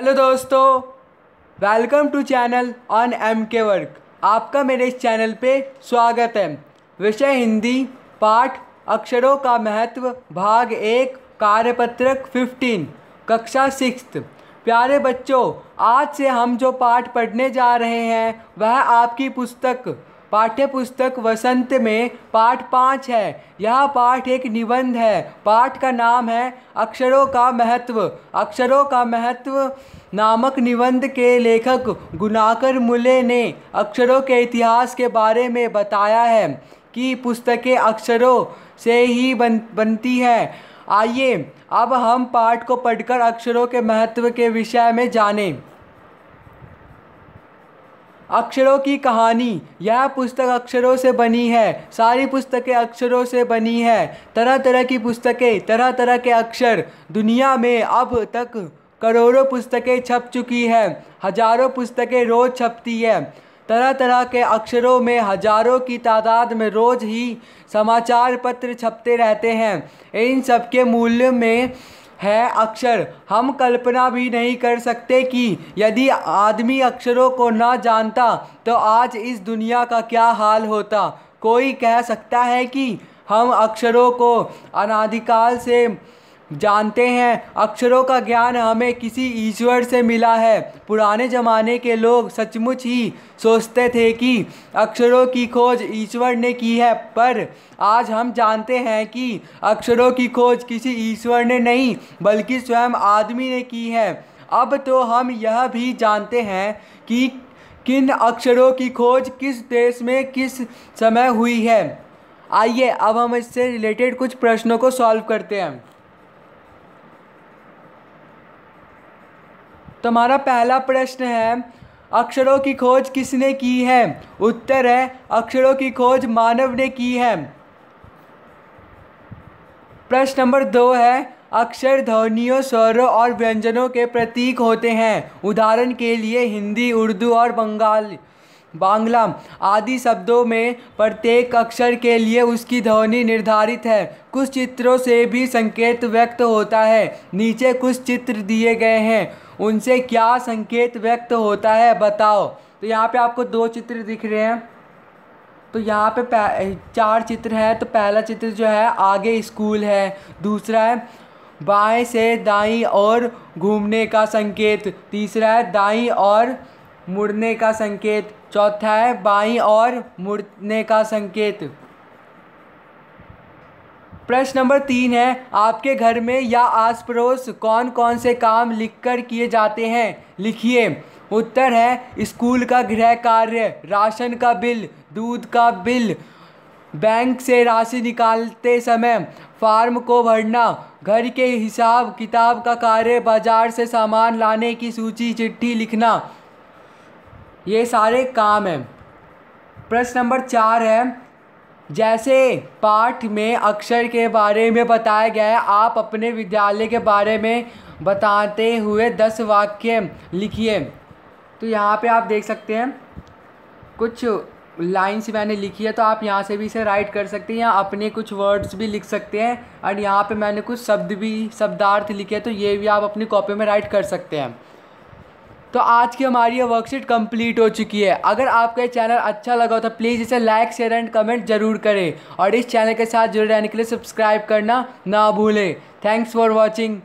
hello दोस्तों welcome to channel on M K work आपका मेरे इस चैनल पे स्वागत है विषय हिंदी पाठ अक्षरों का महत्व भाग एक कार्यपत्रक फिफ्टीन कक्षा सिक्स प्यारे बच्चों आज से हम जो पाठ पढ़ने जा रहे हैं वह आपकी पुस्तक पाठ्य पुस्तक वसंत में पाठ पाँच है यह पाठ एक निबंध है पाठ का नाम है अक्षरों का महत्व अक्षरों का महत्व नामक निबंध के लेखक गुनाकर मुले ने अक्षरों के इतिहास के बारे में बताया है कि पुस्तकें अक्षरों से ही बन बनती हैं आइए अब हम पाठ को पढ़कर अक्षरों के महत्व के विषय में जानें अक्षरों की कहानी यह पुस्तक अक्षरों से बनी है सारी पुस्तकें अक्षरों से बनी है तरह तरह की पुस्तकें तरह तरह के अक्षर दुनिया में अब तक करोड़ों पुस्तकें छप चुकी हैं हजारों पुस्तकें रोज़ छपती है तरह तरह के अक्षरों में हजारों की तादाद में रोज़ ही समाचार पत्र छपते रहते हैं इन सबके मूल्य में है अक्षर हम कल्पना भी नहीं कर सकते कि यदि आदमी अक्षरों को ना जानता तो आज इस दुनिया का क्या हाल होता कोई कह सकता है कि हम अक्षरों को अनादिकाल से जानते हैं अक्षरों का ज्ञान हमें किसी ईश्वर से मिला है पुराने ज़माने के लोग सचमुच ही सोचते थे कि अक्षरों की खोज ईश्वर ने की है पर आज हम जानते हैं कि अक्षरों की खोज किसी ईश्वर ने नहीं बल्कि स्वयं आदमी ने की है अब तो हम यह भी जानते हैं कि किन अक्षरों की खोज किस देश में किस समय हुई है आइए अब हम इससे रिलेटेड कुछ प्रश्नों को सॉल्व करते हैं तो हमारा पहला प्रश्न है अक्षरों की खोज किसने की है उत्तर है अक्षरों की खोज मानव ने की है प्रश्न नंबर दो है अक्षर ध्वनियों स्वरों और व्यंजनों के प्रतीक होते हैं उदाहरण के लिए हिंदी उर्दू और बंगाली बांग्लाम आदि शब्दों में प्रत्येक अक्षर के लिए उसकी ध्वनि निर्धारित है कुछ चित्रों से भी संकेत व्यक्त होता है नीचे कुछ चित्र दिए गए हैं उनसे क्या संकेत व्यक्त होता है बताओ तो यहाँ पे आपको दो चित्र दिख रहे हैं तो यहाँ पे चार चित्र हैं तो पहला चित्र जो है आगे स्कूल है दूसरा है बाएं से दाई और घूमने का संकेत तीसरा है दाई और मुड़ने का संकेत चौथा है बाई और मुड़ने का संकेत प्रश्न नंबर तीन है आपके घर में या आस पड़ोस कौन कौन से काम लिखकर किए जाते हैं लिखिए उत्तर है स्कूल का गृह कार्य राशन का बिल दूध का बिल बैंक से राशि निकालते समय फार्म को भरना घर के हिसाब किताब का कार्य बाजार से सामान लाने की सूची चिट्ठी लिखना ये सारे काम हैं प्रश्न नंबर चार है जैसे पाठ में अक्षर के बारे में बताया गया है आप अपने विद्यालय के बारे में बताते हुए दस वाक्य लिखिए तो यहाँ पे आप देख सकते हैं कुछ लाइन्स मैंने लिखी है तो आप यहाँ से भी इसे राइट कर सकते हैं या अपने कुछ वर्ड्स भी लिख सकते हैं और यहाँ पे मैंने कुछ शब्द भी शब्दार्थ लिखे हैं तो ये भी आप अपनी कॉपी में राइट कर सकते हैं तो आज की हमारी ये वर्कशीट कंप्लीट हो चुकी है अगर आपका ये चैनल अच्छा लगा हो तो प्लीज़ इसे लाइक शेयर एंड कमेंट जरूर करें और इस चैनल के साथ जुड़े रहने के लिए सब्सक्राइब करना ना भूलें थैंक्स फॉर वॉचिंग